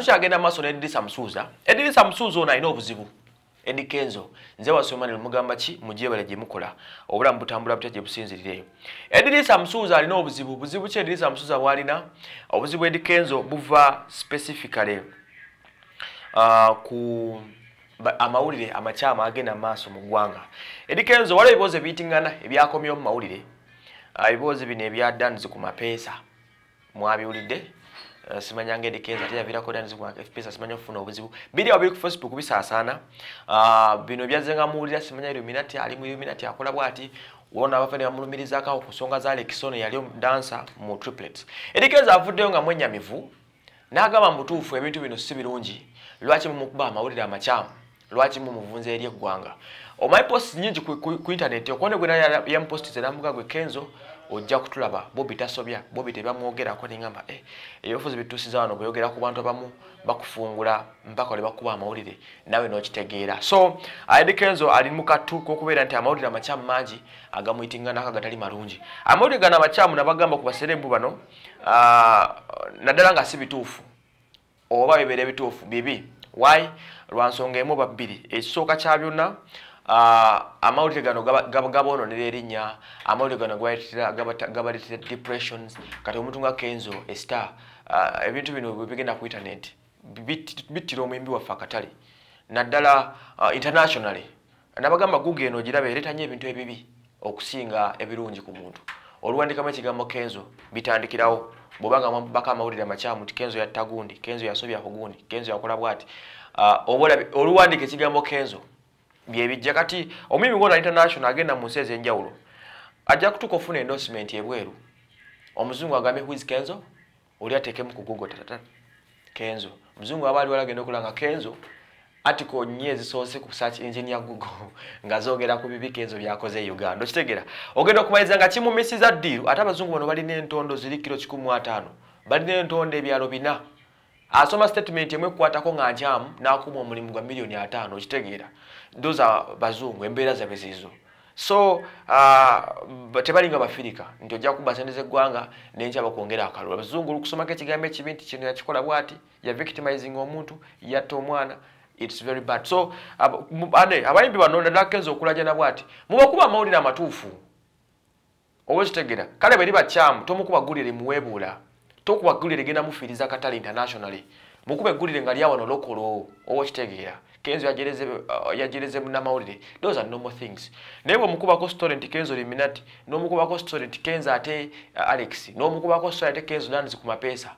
tukyagenda maaso ne edirisa musuuza edirisa musuuza ono alina obuzibu edi kenzo nze wasumani lumugamba ki mujebale gyemukola obulamu butambula butya gyebusinzirireyo edirisa musuuza alina obuzibu buzibu ki edirisa musuuza bwalina obuzibu edi kenzo buva specifically uh, ku amawulire amakyama agenda maaso mu ggwanga edi kenzo waliwo ebiboozi ebiyitingana ebyakomyewo mu mawulire uh, ebiboozi bino ebyadanzi ku mapeesa mwabiwulidde Eh, simanya nga edekeza teyavirako dani zibwa fpesa simanya ofuna obuzibu bidi wabiri ku facebook bisasana ah bino byaze nga muulira simanya illuminati ali mu illuminati akola bwati wona abafa ne bamulumiriza kawo kusonga za alekisono yali dansa mu triplets edekeza avuddeyo nga mwenyamivu n'agamba mutuufu ebintu bino si birungi lwaki mumukuba amawulire amakyamu lwaki mumuvunza eri eggwanga omaye posti nyingi ku, ku, ku internet okuone gwe yamposti zenamuga gwe kenzo ojja kutulaba bobi tasobya bobi tebamwogerako neamba ebyofuzi eh, bitusiza wano byogera ku bantu abamu bakufungula mpaka olibakuba amawulire nawe nokitegeera so adikenzo ali mukatu kokubeera nti amawulire amakyamu mangi agamuyitinganako agatali malungi amawulire gano amakyamu nabagamba ku baserebu bano naddala nga si bituufu oba bibeera ebituufu bibi wai lwansonga emu babbiri ekisooka kya byonna uh, ah, amawulire gano gabononera erinnya amawulire gano gabaletera depressions kati omuntu nga kenzo estar uh, ah, ebintu bino bigenda ku internet bittira omwembi waffe akatale naddala uh, internationally nabagamba guga eno giraba ereta nyo ebintu ebibi okusinga ebirungi ku muntu oluwandikamu ekigambo kenzo bitandikirawo bwobanga baka amawulire amakyamu nti kenzo yatta gundi kenzo yasobyaku gundi kenzo yakola bwati uh, oluwandika ekigambo kenzo byebijja kati omuyimbi gona international agenda mu nsi ez'enjawulo ajja kutuka ofuna endosement ebweru omuzungu agambye hwis kenzo oli atekemu ku google tatata kenzo omuzungu aba ali walagenda okulanga kenzo atiko nnyo ezisoose ku search engine ya google nga zogera ku bibi kenzo byakoze e uganda okitegera ogenda okumaliriza nga kimumisiza ddiiru ate abazungu bano balina entondo ziri kiro kikumu ataano balina entondo ebyalo bina asoma statement emwe kwatako ngajam nakumwa mulimu gwa milioni 5 okitegera doza bazungu embera za bezizo so uh, tebalinga bafirika ndio jja kubasendeze gwanga nenje abakuongera akalu bazungu lukusoma ke kigambe kibinti kino yakikola bwati ya victimizing omuntu yato omwana its very bad so ade abayimbi banonda dakenzo okulaja na bwati mubakuba maulira matufu owesitegera kale beri bachamu tomukuba gulire muwebula tokuwa gulire genda mufiriza katale internationally mukube gulire ngali awano lokolo owochitegeera kenzo yajereze uh, yajereze mna maulire those are normal things nebo mukuba ko student kenzo liminati no mukuba ko student kenzo ate uh, alex no mukuba ko student kenzo nanzi kumapesa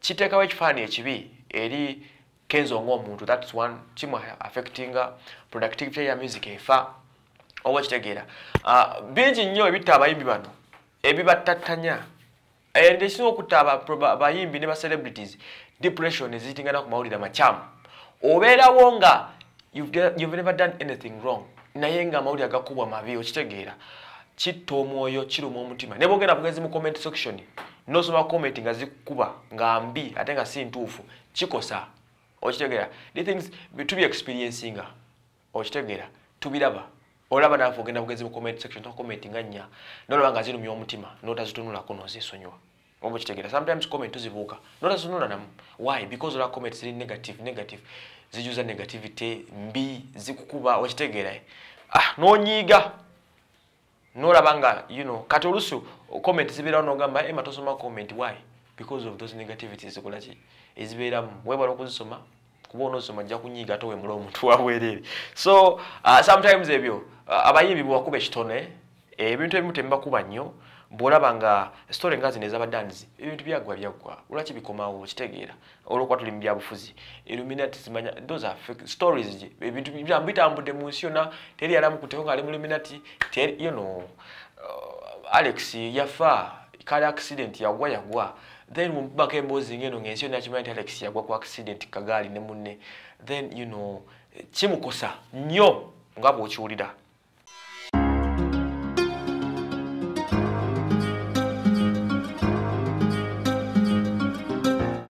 chiteka wechifani hb eri kenzo ngo muntu that's one chimwa affecting productivity ya music efa owochitegeera uh, binji nyo ebita abayimbi bano ebibatatanya and ekisinga okutta abayimbi ne ba celebrities depression eziyitingana ku mawulire amakyamu obeerawo nga you've never done anything wrong naye nga amawulire agakubwa mabi okitegeera kitta omwoyo kiruma omutima ne bogenda bugenzi mu comment section nosoma comment nga zikuba nga mbi ate nga si ntuufu kikosa okitegeera thethings tubi experiencinga okitegeera tubiraba olaba naafe ogenda bugezi mucommentsectionomenti nga nnya nolaba nga zirumya omutima notazitunulako nozesonyiwa oba kitegeera sometimes comment tuzibuuka notazitunula namu why because olaba comment ziri negative negative zijuza negativity mbi zikukuba okitegeera eh? ah nonyiiga nolaba nga you know kati olusu comment zibeerawo nogamba ema eh, tosoma comment why because of those negativities kulaki ezibeeramu webala okuzisoma kubona osoma ajja kunyiiga ate wemula omuntu wabwerere so uh, sometimes ebyo uh, abayimbi bwebakuba ekitone eh, ebintu ebimu tebibakuba nnyo bwolaba nga story nga zino ezaba danzi ebintu byaggwa byaggwa olwaki bikomawo okitegeera olwokuba tuli mu byabufuzi illuminati zimanya those are fake stories gye ebintu bitambudde mu nsi yona teri yalamu kuteko ngaali mu illuminati teri you know uh, alex yafa kale accident yagwa yagwa then mubaka embozi ngeno ngensio nakimanya nti alex yagwa ku accident kagaali ne munne then you know kimukosa nnyo nga bw'okiwulira